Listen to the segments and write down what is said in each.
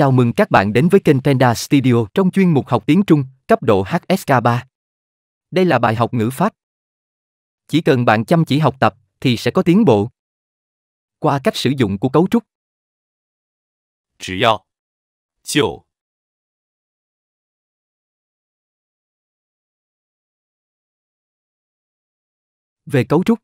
Chào mừng các bạn đến với kênh Tenda Studio trong chuyên mục học tiếng Trung, cấp độ HSK3. Đây là bài học ngữ pháp. Chỉ cần bạn chăm chỉ học tập thì sẽ có tiến bộ. Qua cách sử dụng của cấu trúc. Chỉ yào, chiều. Về cấu trúc.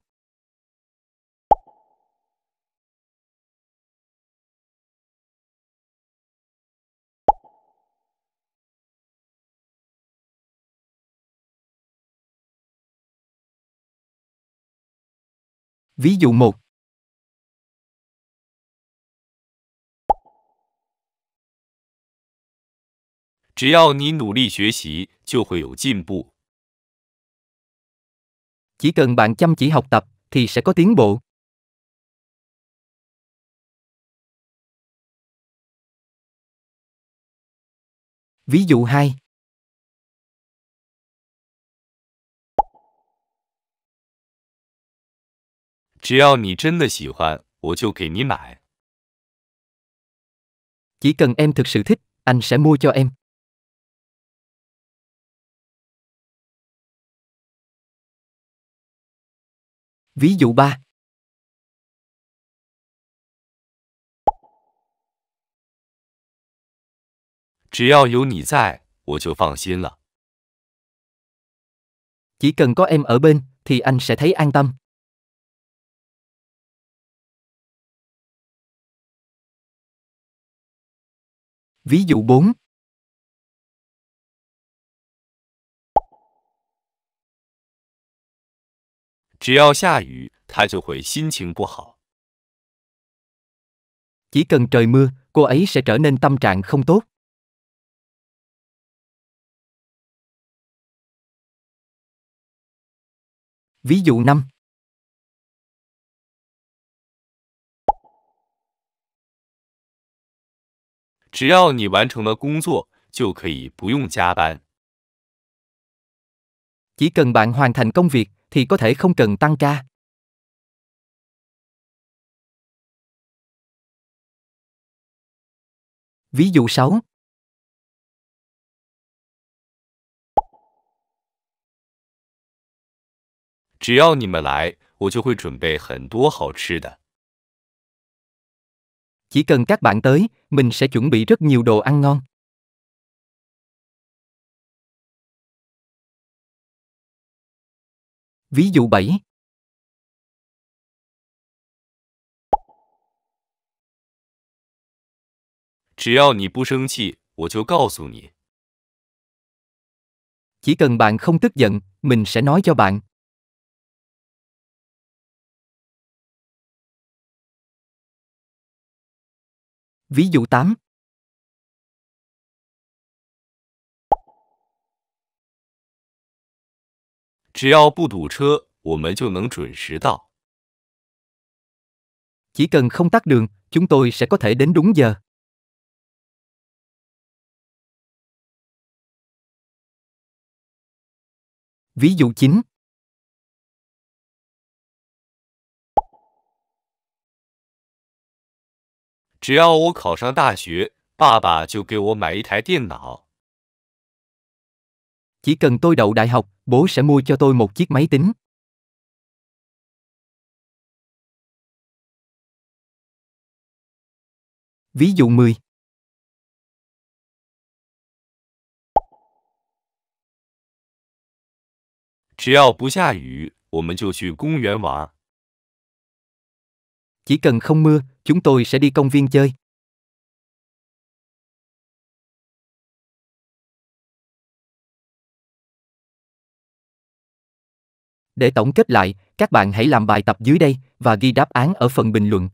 Ví dụ 1. Chỉ Chỉ cần bạn chăm chỉ học tập thì sẽ có tiến bộ. Ví dụ 2只要你真的喜欢，我就给你买。Chỉ cần em thực sự thích, anh sẽ mua cho em. Ví dụ 3 Chỉ cần có em ở bên, thì anh sẽ thấy an tâm. Ví dụ 4. Chỉ Chỉ cần trời mưa, cô ấy sẽ trở nên tâm trạng không tốt. Ví dụ 5. 只要你完成了工作，就可以不用加班。Chỉ cần bạn hoàn thành công việc thì có thể không cần tăng ca. Ví dụ sáu. 只要你们来，我就会准备很多好吃的。Chỉ cần các bạn tới, mình sẽ chuẩn bị rất nhiều đồ ăn ngon. Ví dụ 7 chỉ cần bạn không tức giận, mình sẽ nói cho bạn. Ví dụ 8. Chỉ cần không tắt đường, chúng tôi sẽ có thể đến đúng giờ. Ví dụ 9只要我考上大学，爸爸就给我买一台电脑。Chỉ cần tôi đậu đại học, bố sẽ mua cho tôi một chiếc máy tính. Ví dụ 10 Chỉ 要不下雨，我们就去公园玩。Chỉ cần không mưa, chúng tôi sẽ đi công viên chơi để tổng kết lại các bạn hãy làm bài tập dưới đây và ghi đáp án ở phần bình luận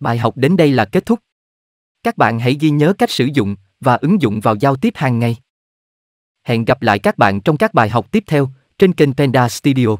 Bài học đến đây là kết thúc. Các bạn hãy ghi nhớ cách sử dụng và ứng dụng vào giao tiếp hàng ngày. Hẹn gặp lại các bạn trong các bài học tiếp theo trên kênh Penda Studio.